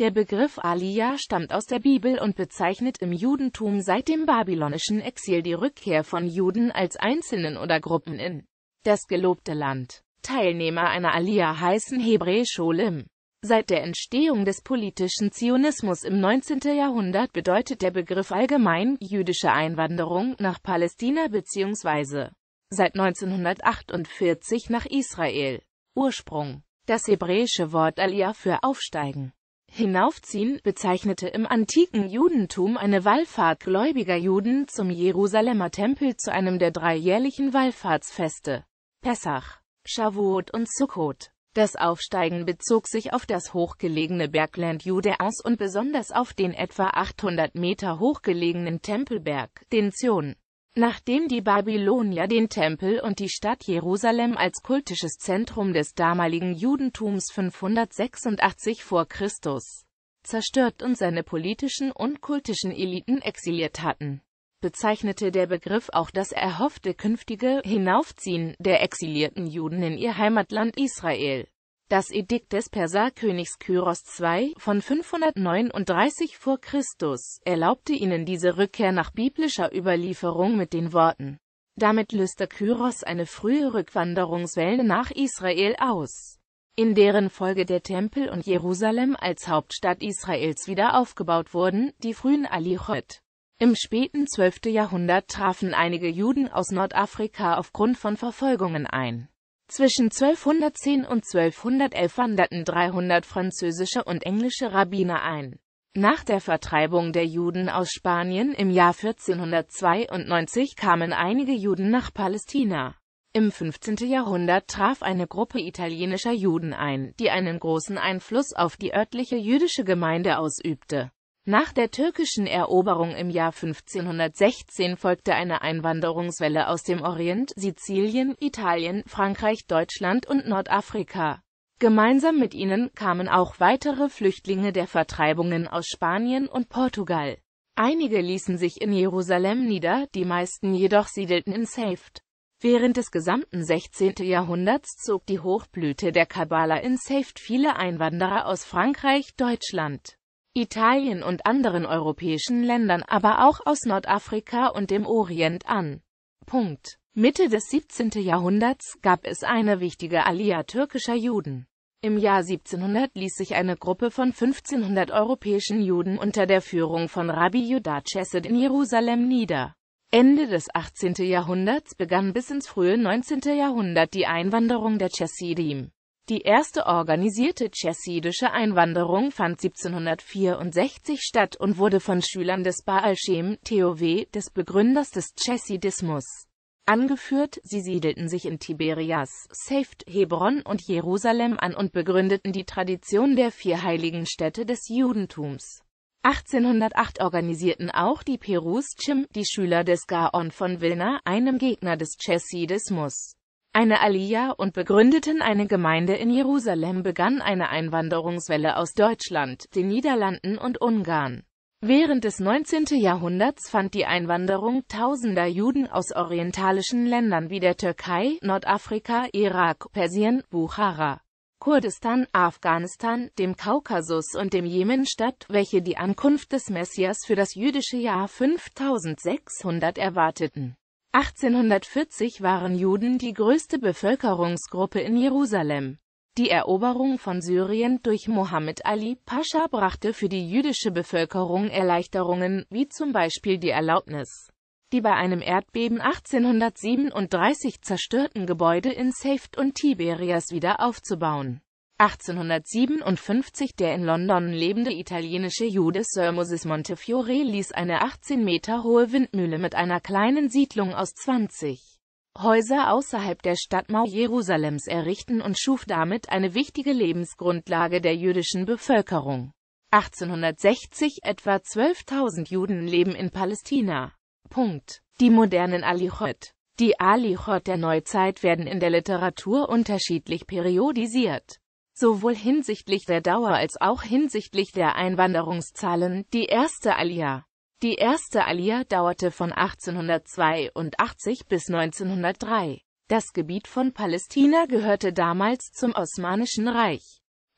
Der Begriff Aliyah stammt aus der Bibel und bezeichnet im Judentum seit dem babylonischen Exil die Rückkehr von Juden als Einzelnen oder Gruppen in das gelobte Land. Teilnehmer einer Aliyah heißen hebräisch Olim. Seit der Entstehung des politischen Zionismus im 19. Jahrhundert bedeutet der Begriff allgemein jüdische Einwanderung nach Palästina bzw. seit 1948 nach Israel. Ursprung Das hebräische Wort Aliyah für Aufsteigen Hinaufziehen bezeichnete im antiken Judentum eine Wallfahrt gläubiger Juden zum Jerusalemer Tempel zu einem der drei jährlichen Wallfahrtsfeste. Pessach, Shavuot und Sukkot. Das Aufsteigen bezog sich auf das hochgelegene Bergland Judäas und besonders auf den etwa 800 Meter hochgelegenen Tempelberg, den Zion. Nachdem die Babylonier den Tempel und die Stadt Jerusalem als kultisches Zentrum des damaligen Judentums 586 vor Christus zerstört und seine politischen und kultischen Eliten exiliert hatten, bezeichnete der Begriff auch das erhoffte künftige Hinaufziehen der exilierten Juden in ihr Heimatland Israel. Das Edikt des Perserkönigs Kyros II von 539 vor Christus erlaubte ihnen diese Rückkehr nach biblischer Überlieferung mit den Worten. Damit löste Kyros eine frühe Rückwanderungswelle nach Israel aus, in deren Folge der Tempel und Jerusalem als Hauptstadt Israels wieder aufgebaut wurden, die frühen Alichot. Im späten 12. Jahrhundert trafen einige Juden aus Nordafrika aufgrund von Verfolgungen ein zwischen 1210 und 1211 wanderten 300 französische und englische Rabbiner ein. Nach der Vertreibung der Juden aus Spanien im Jahr 1492 kamen einige Juden nach Palästina. Im 15. Jahrhundert traf eine Gruppe italienischer Juden ein, die einen großen Einfluss auf die örtliche jüdische Gemeinde ausübte. Nach der türkischen Eroberung im Jahr 1516 folgte eine Einwanderungswelle aus dem Orient, Sizilien, Italien, Frankreich, Deutschland und Nordafrika. Gemeinsam mit ihnen kamen auch weitere Flüchtlinge der Vertreibungen aus Spanien und Portugal. Einige ließen sich in Jerusalem nieder, die meisten jedoch siedelten in Seift. Während des gesamten 16. Jahrhunderts zog die Hochblüte der Kabbala in Seift viele Einwanderer aus Frankreich, Deutschland, Italien und anderen europäischen Ländern, aber auch aus Nordafrika und dem Orient an. Punkt. Mitte des 17. Jahrhunderts gab es eine wichtige Alia türkischer Juden. Im Jahr 1700 ließ sich eine Gruppe von 1500 europäischen Juden unter der Führung von Rabbi Judah Chesed in Jerusalem nieder. Ende des 18. Jahrhunderts begann bis ins frühe 19. Jahrhundert die Einwanderung der Chessidim. Die erste organisierte chassidische Einwanderung fand 1764 statt und wurde von Schülern des Baal Shem Teowe, des Begründers des Chassidismus, angeführt. Sie siedelten sich in Tiberias, Seft, Hebron und Jerusalem an und begründeten die Tradition der vier heiligen Städte des Judentums. 1808 organisierten auch die Perus Chim, die Schüler des Gaon von Vilna, einem Gegner des Chassidismus eine Aliyah und begründeten eine Gemeinde in Jerusalem, begann eine Einwanderungswelle aus Deutschland, den Niederlanden und Ungarn. Während des 19. Jahrhunderts fand die Einwanderung tausender Juden aus orientalischen Ländern wie der Türkei, Nordafrika, Irak, Persien, Buchara, Kurdistan, Afghanistan, dem Kaukasus und dem Jemen statt, welche die Ankunft des Messias für das jüdische Jahr 5600 erwarteten. 1840 waren Juden die größte Bevölkerungsgruppe in Jerusalem. Die Eroberung von Syrien durch Mohammed Ali Pascha brachte für die jüdische Bevölkerung Erleichterungen, wie zum Beispiel die Erlaubnis, die bei einem Erdbeben 1837 zerstörten Gebäude in Seift und Tiberias wieder aufzubauen. 1857 Der in London lebende italienische Jude Sir Moses Montefiore ließ eine 18 Meter hohe Windmühle mit einer kleinen Siedlung aus 20 Häuser außerhalb der Stadtmauer Jerusalems errichten und schuf damit eine wichtige Lebensgrundlage der jüdischen Bevölkerung. 1860 etwa 12.000 Juden leben in Palästina. Punkt. Die modernen Alichot. Die Alichot der Neuzeit werden in der Literatur unterschiedlich periodisiert sowohl hinsichtlich der Dauer als auch hinsichtlich der Einwanderungszahlen, die erste Alia. Die erste Alia dauerte von 1882 bis 1903. Das Gebiet von Palästina gehörte damals zum Osmanischen Reich.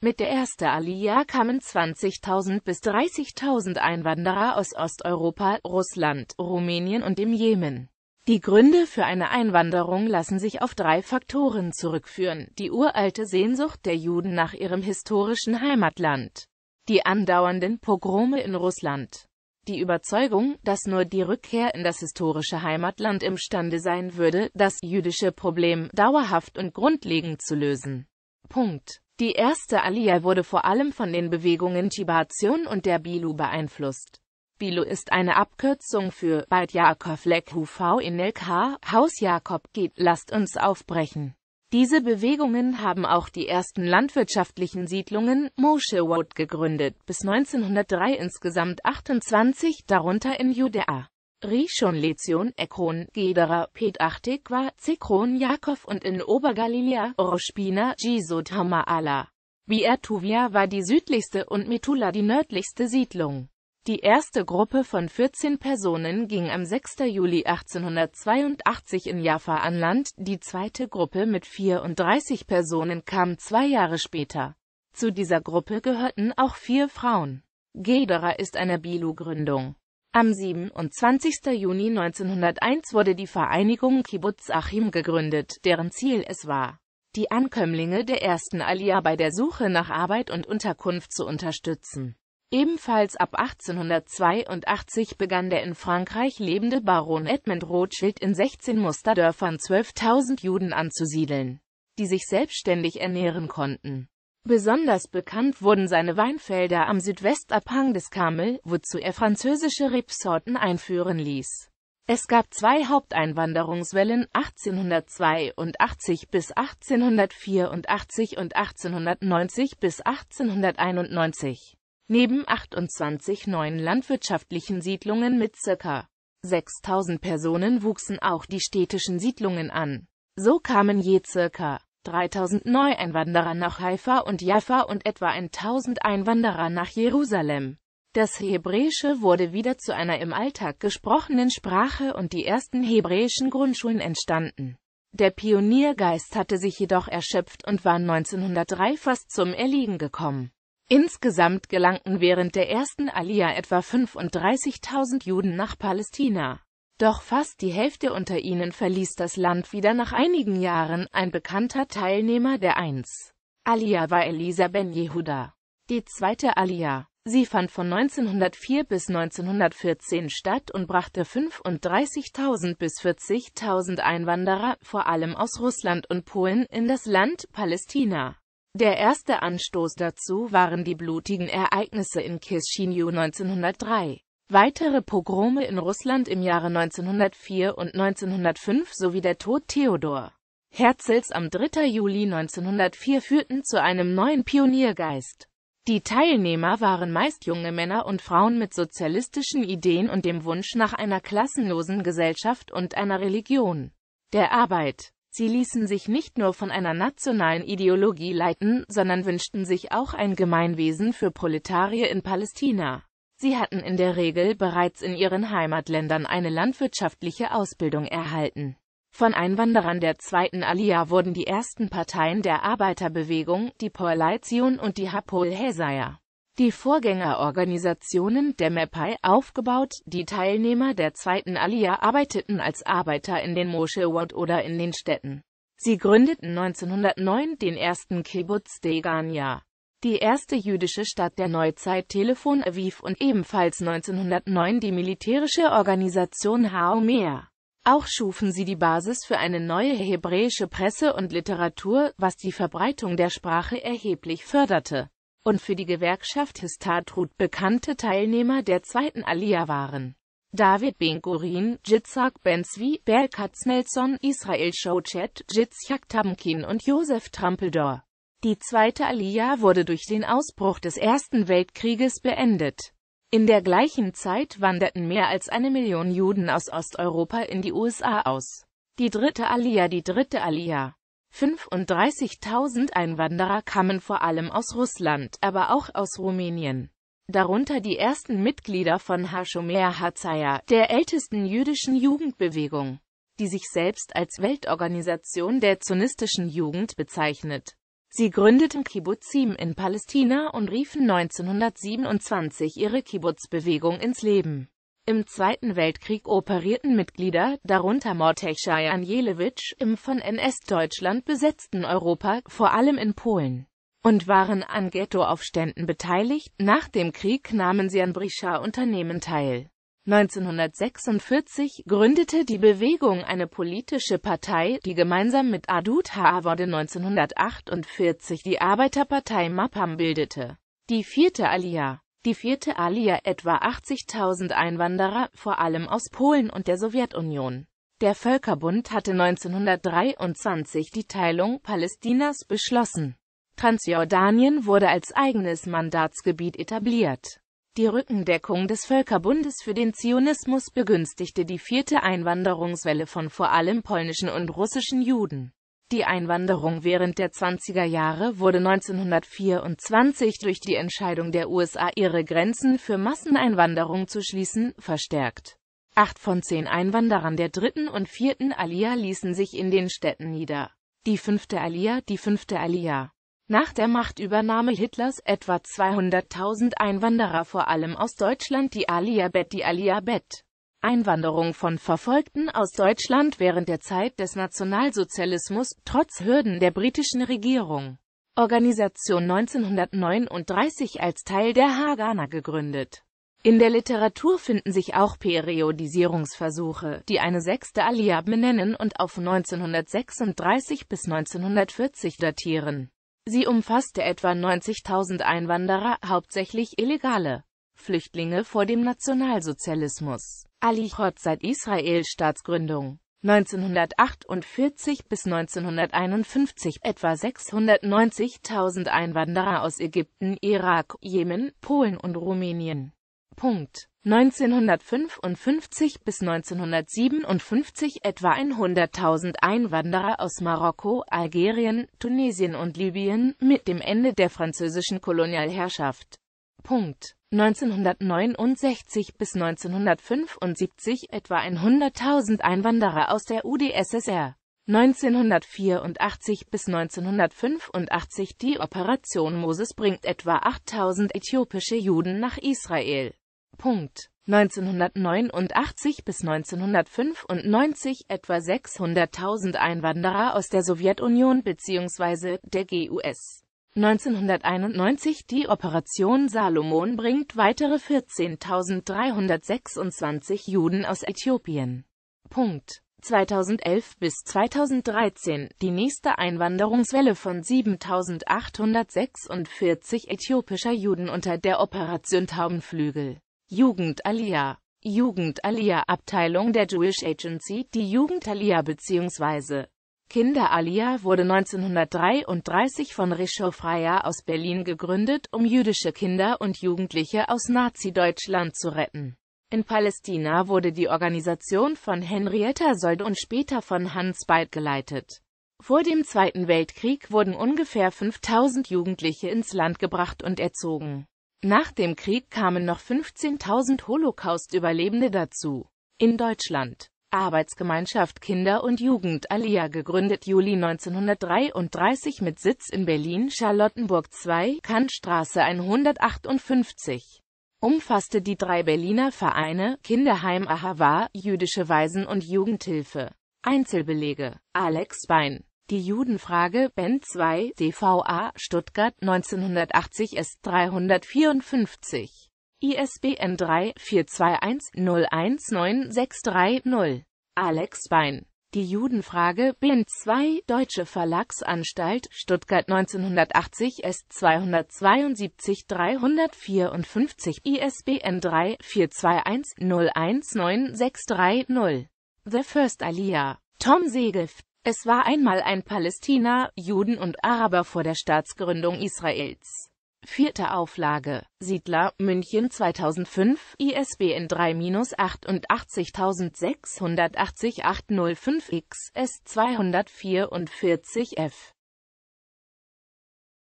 Mit der ersten Aliyah kamen 20.000 bis 30.000 Einwanderer aus Osteuropa, Russland, Rumänien und dem Jemen. Die Gründe für eine Einwanderung lassen sich auf drei Faktoren zurückführen. Die uralte Sehnsucht der Juden nach ihrem historischen Heimatland, die andauernden Pogrome in Russland, die Überzeugung, dass nur die Rückkehr in das historische Heimatland imstande sein würde, das jüdische Problem dauerhaft und grundlegend zu lösen. Punkt. Die erste Aliyah wurde vor allem von den Bewegungen Tibation und der Bilu beeinflusst. Bilo ist eine Abkürzung für Beit Jakob Leck Huv in LK, Haus Jakob geht, lasst uns aufbrechen. Diese Bewegungen haben auch die ersten landwirtschaftlichen Siedlungen Moschewood gegründet, bis 1903 insgesamt 28, darunter in Judäa. Rishon Lezion, Ekron, Gedera, Petach Tikva, Zikron, Jakov und in Obergaliläa, Roshpina, Jisod Hamaala. Beertuvia war die südlichste und Metula die nördlichste Siedlung. Die erste Gruppe von 14 Personen ging am 6. Juli 1882 in Jaffa an Land, die zweite Gruppe mit 34 Personen kam zwei Jahre später. Zu dieser Gruppe gehörten auch vier Frauen. Gedera ist eine Bilu-Gründung. Am 27. Juni 1901 wurde die Vereinigung Kibbutz Achim gegründet, deren Ziel es war, die Ankömmlinge der ersten Alia bei der Suche nach Arbeit und Unterkunft zu unterstützen. Ebenfalls ab 1882 begann der in Frankreich lebende Baron Edmund Rothschild in 16 Musterdörfern 12.000 Juden anzusiedeln, die sich selbstständig ernähren konnten. Besonders bekannt wurden seine Weinfelder am Südwestabhang des Karmel, wozu er französische Rebsorten einführen ließ. Es gab zwei Haupteinwanderungswellen 1882 bis 1884 und 1890 bis 1891. Neben 28 neuen landwirtschaftlichen Siedlungen mit ca. 6000 Personen wuchsen auch die städtischen Siedlungen an. So kamen je ca. 3000 Neueinwanderer nach Haifa und Jaffa und etwa 1000 Einwanderer nach Jerusalem. Das Hebräische wurde wieder zu einer im Alltag gesprochenen Sprache und die ersten hebräischen Grundschulen entstanden. Der Pioniergeist hatte sich jedoch erschöpft und war 1903 fast zum Erliegen gekommen. Insgesamt gelangten während der ersten Aliyah etwa 35.000 Juden nach Palästina. Doch fast die Hälfte unter ihnen verließ das Land wieder nach einigen Jahren, ein bekannter Teilnehmer der 1. Aliyah war Elisa ben Yehuda. Die zweite Aliyah. Sie fand von 1904 bis 1914 statt und brachte 35.000 bis 40.000 Einwanderer, vor allem aus Russland und Polen, in das Land Palästina. Der erste Anstoß dazu waren die blutigen Ereignisse in Kishinew 1903. Weitere Pogrome in Russland im Jahre 1904 und 1905 sowie der Tod Theodor Herzls am 3. Juli 1904 führten zu einem neuen Pioniergeist. Die Teilnehmer waren meist junge Männer und Frauen mit sozialistischen Ideen und dem Wunsch nach einer klassenlosen Gesellschaft und einer Religion der Arbeit. Sie ließen sich nicht nur von einer nationalen Ideologie leiten, sondern wünschten sich auch ein Gemeinwesen für Proletarier in Palästina. Sie hatten in der Regel bereits in ihren Heimatländern eine landwirtschaftliche Ausbildung erhalten. Von Einwanderern der zweiten Aliyah wurden die ersten Parteien der Arbeiterbewegung, die Koalition und die Hapoel Hesaya die Vorgängerorganisationen der MEPAI aufgebaut, die Teilnehmer der zweiten Alia arbeiteten als Arbeiter in den Moschewot oder in den Städten. Sie gründeten 1909 den ersten Kibbutz Degania, die erste jüdische Stadt der Neuzeit Telefon Aviv und ebenfalls 1909 die militärische Organisation Haomer. Auch schufen sie die Basis für eine neue hebräische Presse und Literatur, was die Verbreitung der Sprache erheblich förderte und für die Gewerkschaft Histatrut bekannte Teilnehmer der zweiten Aliyah waren. David Ben-Gurin, Jitzak Benzvi, Berkat Nelson, Israel Shochet, Jitzchak Tamkin und Josef Trampeldor. Die zweite Aliyah wurde durch den Ausbruch des Ersten Weltkrieges beendet. In der gleichen Zeit wanderten mehr als eine Million Juden aus Osteuropa in die USA aus. Die dritte Aliyah Die dritte Aliyah 35.000 Einwanderer kamen vor allem aus Russland, aber auch aus Rumänien. Darunter die ersten Mitglieder von Hashomer Hatzair, der ältesten jüdischen Jugendbewegung, die sich selbst als Weltorganisation der zionistischen Jugend bezeichnet. Sie gründeten Kibbutzim in Palästina und riefen 1927 ihre Kibbutzbewegung ins Leben im Zweiten Weltkrieg operierten Mitglieder, darunter Mordechai Angelewitsch, im von NS-Deutschland besetzten Europa, vor allem in Polen, und waren an Ghettoaufständen beteiligt. Nach dem Krieg nahmen sie an Brescia-Unternehmen teil. 1946 gründete die Bewegung eine politische Partei, die gemeinsam mit Adut Haavorde 1948 die Arbeiterpartei Mapam bildete. Die vierte Aliyah die vierte Alia etwa 80.000 Einwanderer, vor allem aus Polen und der Sowjetunion. Der Völkerbund hatte 1923 die Teilung Palästinas beschlossen. Transjordanien wurde als eigenes Mandatsgebiet etabliert. Die Rückendeckung des Völkerbundes für den Zionismus begünstigte die vierte Einwanderungswelle von vor allem polnischen und russischen Juden die Einwanderung während der 20er Jahre wurde 1924 durch die Entscheidung der USA, ihre Grenzen für Masseneinwanderung zu schließen, verstärkt. Acht von zehn Einwanderern der dritten und vierten Alia ließen sich in den Städten nieder. Die fünfte Alia, die fünfte Alia. Nach der Machtübernahme Hitlers etwa 200.000 Einwanderer vor allem aus Deutschland die Alia Bet, die Alia Bet. Einwanderung von Verfolgten aus Deutschland während der Zeit des Nationalsozialismus, trotz Hürden der britischen Regierung. Organisation 1939 als Teil der Haganah gegründet. In der Literatur finden sich auch Periodisierungsversuche, die eine sechste Aliyah benennen und auf 1936 bis 1940 datieren. Sie umfasste etwa 90.000 Einwanderer, hauptsächlich Illegale, Flüchtlinge vor dem Nationalsozialismus. Ali Hot seit israel Staatsgründung 1948 bis 1951 etwa 690.000 Einwanderer aus Ägypten, Irak, Jemen, Polen und Rumänien. Punkt. 1955 bis 1957 etwa 100.000 Einwanderer aus Marokko, Algerien, Tunesien und Libyen mit dem Ende der französischen Kolonialherrschaft. Punkt. 1969 bis 1975 etwa 100.000 Einwanderer aus der UdSSR. 1984 bis 1985 Die Operation Moses bringt etwa 8.000 äthiopische Juden nach Israel. Punkt. 1989 bis 1995 etwa 600.000 Einwanderer aus der Sowjetunion bzw. der GUS. 1991 Die Operation Salomon bringt weitere 14.326 Juden aus Äthiopien. Punkt. 2011 bis 2013, die nächste Einwanderungswelle von 7.846 äthiopischer Juden unter der Operation Taubenflügel. Jugend Alia. Jugend Alia Abteilung der Jewish Agency, die Jugend Alia bzw. Kinder Alia wurde 1933 von Rischow Freya aus Berlin gegründet, um jüdische Kinder und Jugendliche aus Nazi-Deutschland zu retten. In Palästina wurde die Organisation von Henrietta Sold und später von Hans Bald geleitet. Vor dem Zweiten Weltkrieg wurden ungefähr 5000 Jugendliche ins Land gebracht und erzogen. Nach dem Krieg kamen noch 15.000 Holocaust-Überlebende dazu. In Deutschland Arbeitsgemeinschaft Kinder- und Jugend Alia gegründet Juli 1933 mit Sitz in Berlin-Charlottenburg 2, Kantstraße 158 umfasste die drei Berliner Vereine Kinderheim Ahava, Jüdische Waisen- und Jugendhilfe. Einzelbelege Alex Bein Die Judenfrage Ben 2 DVA Stuttgart 1980 S354 ISBN 3-421-01963-0. Alex Bein. Die Judenfrage, Blind 2, Deutsche Verlagsanstalt, Stuttgart 1980, S272-354, ISBN 3-421-01963-0. The First Aliyah. Tom Segef. Es war einmal ein Palästina, Juden und Araber vor der Staatsgründung Israels. Vierte Auflage, Siedler, München 2005, ISBN 3-88680 8005 x S244-F.